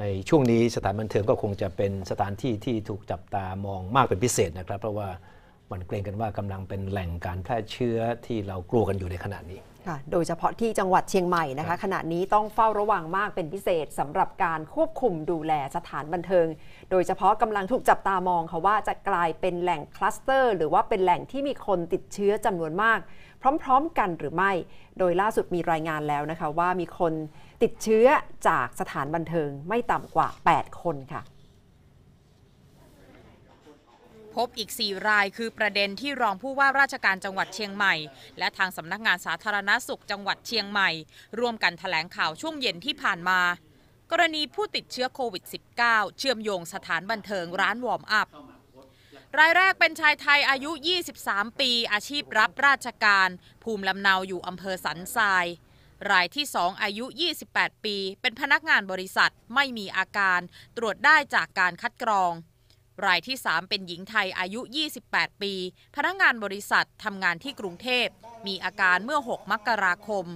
ในช่วงนี้สถานบันเทิงก็คงจะเป็นสถานที่ที่ถูกจับตามองมากเป็นพิเศษนะครับ เพราะว่ามันเกรงกันว่ากำลังเป็นแหล่งการแพร่เชื้อที่เรากลัวกันอยู่ในขณะนี้โดยเฉพาะที่จังหวัดเชียงใหม่นะคะ ขณะนี้ต้องเฝ้าระวังมากเป็นพิเศษ สำหรับการควบคุมดูแลสถานบันเทิง โดยเฉพาะกำลังถูกจับตามองค่ะว่าจะกลายเป็นแหล่งคลัสเตอร์ หรือว่าเป็นแหล่งที่มีคนติดเชื้อจำนวนมาก พร้อมๆกันหรือไม่ โดยล่าสุดมีรายงานแล้วนะคะ ว่ามีคนติดเชื้อจากสถานบันเทิง ไม่ต่ำกว่า 8 คนค่ะพบอีก 4 รายคือประเด็นที่รองผู้ว่าราชการจังหวัดเชียงใหม่ และทางสำนักงานสาธารณาสุขจังหวัดเชียงใหม่ร่วมกันถแถลงข่าวช่วงเย็นที่ผ่านมากรณีผู้ติดเชื้อโควิด -19 เชื่อมโยงสถานบันเทิงร้านวอร์มอัพรายแรกเป็นชายไทยอายุ 23 ปีอาชีพรับราชการ ภูมิลำเนาอยู่อำเภอสันทรายรายที่ 2 อายุ 28 ปี เป็นพนักงานบริษัทไม่มีอาการตรวจได้จากการคัดกรองรายที่ 3 เป็นหญิงไทยอายุ 28 ปี พนักงานบริษัททำงานที่กรุงเทพ มีอาการเมื่อ 6 มกราคม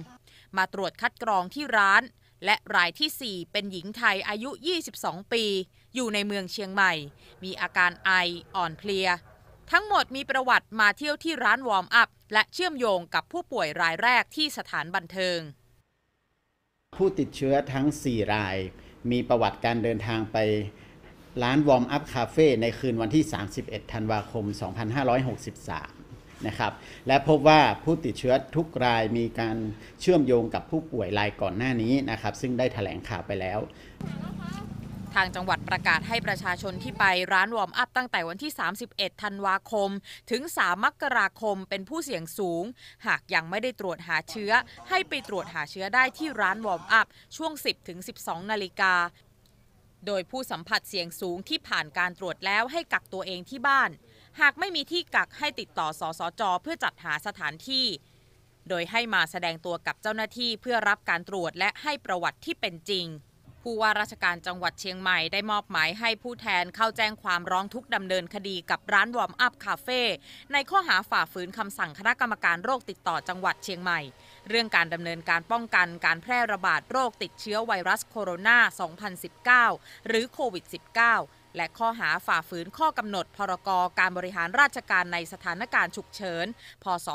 มาตรวจคัดกรองที่ร้าน และรายที่ 4 เป็นหญิงไทยอายุ 22 ปี อยู่ในเมืองเชียงใหม่ มีอาการไอ อ่อนเพลีย ทั้งหมดมีประวัติมาเที่ยวที่ร้านวอร์มอัพและเชื่อมโยงกับผู้ป่วยรายแรกที่สถานบันเทิง ผู้ติดเชื้อทั้ง 4 รายมีประวัติการเดินทางไปร้านวอร์มอัพคาเฟ่ในคืนวันที่ 31 ธันวาคม 2563 นะครับ และพบว่าผู้ติดเชื้อทุกรายมีการเชื่อมโยงกับผู้ป่วยรายก่อนหน้านี้นะครับ ซึ่งได้ถแถลงข่าวไปแล้ว ทางจังหวัดประกาศให้ประชาชนที่ไปร้านวอร์มอัพตั้งแต่วันที่ 31 ธันวาคม ถึง 3 มกราคมเป็นผู้เสี่ยงสูง หากยังไม่ได้ตรวจหาเชื้อ ให้ไปตรวจหาเชื้อได้ที่ร้านวอร์มอัพช่วง 10-12 นาฬิกาโดยผู้สัมผัสเสี่ยงสูงที่ผ่านการตรวจแล้วให้กักตัวเองที่บ้าน หากไม่มีที่กักให้ติดต่อสสจ เพื่อจัดหาสถานที่ โดยให้มาแสดงตัวกับเจ้าหน้าที่เพื่อรับการตรวจและให้ประวัติที่เป็นจริงผู้ว่าราชการจังหวัดเชียงใหม่ได้มอบหมายให้ผู้แทนเข้าแจ้งความร้องทุกข์ดำเนินคดีกับร้านวอร์มอัพคาเฟ่ในข้อหาฝ่าฝืนคำสั่งคณะกรรมการโรคติดต่อจังหวัดเชียงใหม่ เรื่องการดำเนินการป้องกันการแพร่ระบาดโรคติดเชื้อไวรัสโคโรนา 2019 หรือโควิด -19 และข้อหาฝ่าฝืนข้อกำหนดพรกการบริหารราชการในสถานการณ์ฉุกเฉิน พศ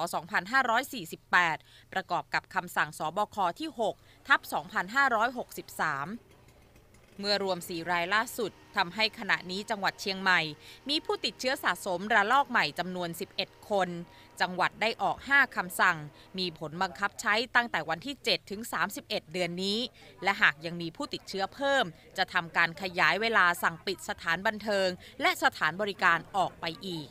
2548 ประกอบกับคำสั่งสบคที่ 6 ทับ2563เมื่อรวม 4 รายล่าสุดทำให้ขณะนี้จังหวัดเชียงใหม่ มีผู้ติดเชื้อสะสมระลอกใหม่จำนวน 11 คน จังหวัดได้ออก 5 คำสั่ง มีผลบังคับใช้ตั้งแต่วันที่ 7 ถึง 31 เดือนนี้ และหากยังมีผู้ติดเชื้อเพิ่ม จะทำการขยายเวลาสั่งปิดสถานบันเทิง และสถานบริการออกไปอีก